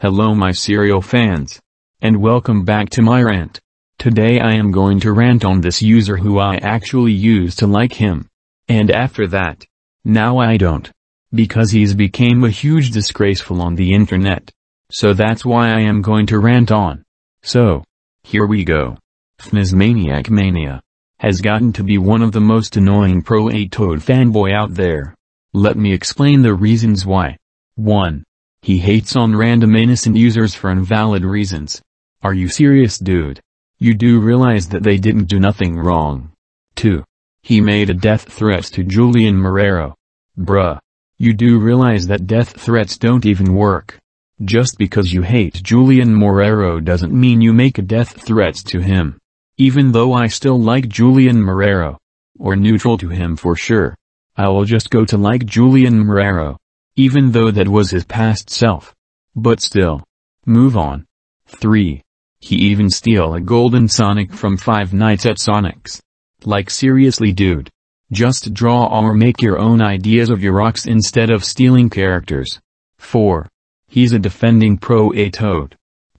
Hello my serial fans. And welcome back to my rant. Today I am going to rant on this user who I actually used to like him. And after that. Now I don't. Because he's became a huge disgraceful on the internet. So that's why I am going to rant on. So. Here we go. Fnizmaniac Mania. Has gotten to be one of the most annoying pro 8 Toad fanboy out there. Let me explain the reasons why. 1. He hates on random innocent users for invalid reasons. Are you serious dude? You do realize that they didn't do nothing wrong. 2. He made a death threat to Julian Marrero. Bruh. You do realize that death threats don't even work. Just because you hate Julian Marrero doesn't mean you make death threats to him. Even though I still like Julian Marrero. Or neutral to him for sure. I will just go to like Julian Marrero even though that was his past self. But still. Move on. 3. He even steal a golden Sonic from Five Nights at Sonic's. Like seriously dude. Just draw or make your own ideas of your rocks instead of stealing characters. 4. He's a defending pro A toad.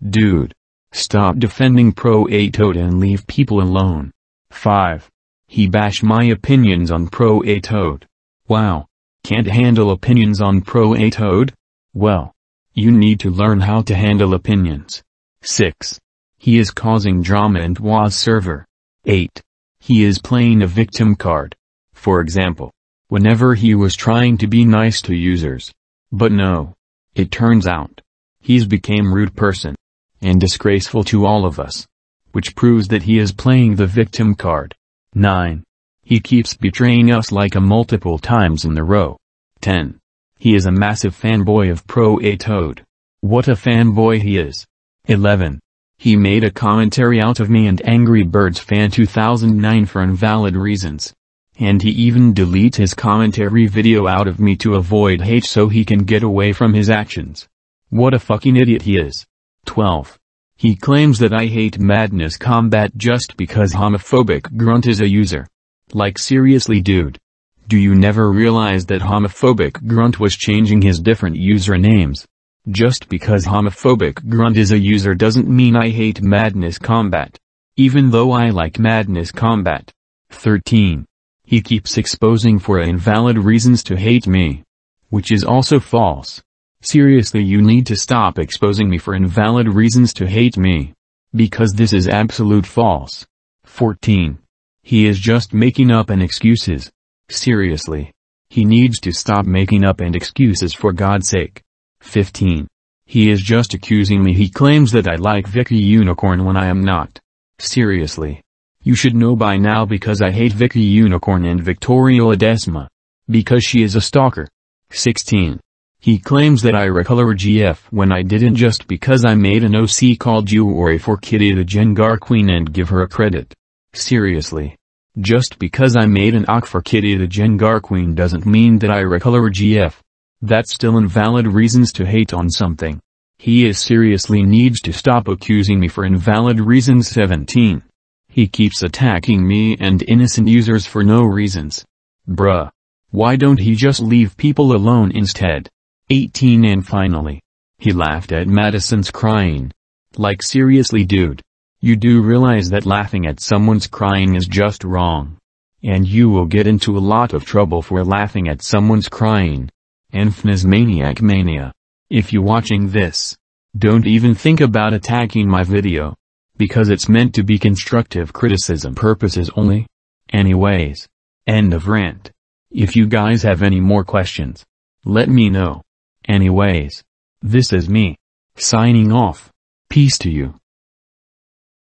Dude. Stop defending pro A toad and leave people alone. 5. He bash my opinions on pro A toad. Wow. Can't handle opinions on Pro8Ode? Well. You need to learn how to handle opinions. 6. He is causing drama and was server. 8. He is playing a victim card. For example, whenever he was trying to be nice to users. But no. It turns out. He's became rude person. And disgraceful to all of us. Which proves that he is playing the victim card. 9. He keeps betraying us like a multiple times in the row. 10. He is a massive fanboy of Pro A Toad. What a fanboy he is. 11. He made a commentary out of me and Angry Birds Fan 2009 for invalid reasons. And he even deletes his commentary video out of me to avoid hate so he can get away from his actions. What a fucking idiot he is. 12. He claims that I hate Madness Combat just because homophobic grunt is a user. Like seriously dude. Do you never realize that homophobic grunt was changing his different usernames? Just because homophobic grunt is a user doesn't mean I hate Madness Combat. Even though I like Madness Combat. 13. He keeps exposing for invalid reasons to hate me. Which is also false. Seriously you need to stop exposing me for invalid reasons to hate me. Because this is absolute false. 14. He is just making up and excuses. Seriously. He needs to stop making up and excuses for God's sake. 15. He is just accusing me he claims that I like Vicky Unicorn when I am not. Seriously. You should know by now because I hate Vicky Unicorn and Victoria Ledesma. Because she is a stalker. 16. He claims that I recolor GF when I didn't just because I made an OC called you or a for Kitty the Jengar Queen and give her a credit. Seriously. Just because I made an OC for Kitty the Jengar Queen doesn't mean that I recolor GF. That's still invalid reasons to hate on something. He is seriously needs to stop accusing me for invalid reasons 17. He keeps attacking me and innocent users for no reasons. Bruh. Why don't he just leave people alone instead? 18 and finally. He laughed at Madison's crying. Like seriously dude. You do realize that laughing at someone's crying is just wrong. And you will get into a lot of trouble for laughing at someone's crying. Enfna's maniac mania. If you watching this, don't even think about attacking my video. Because it's meant to be constructive criticism purposes only. Anyways. End of rant. If you guys have any more questions, let me know. Anyways. This is me. Signing off. Peace to you.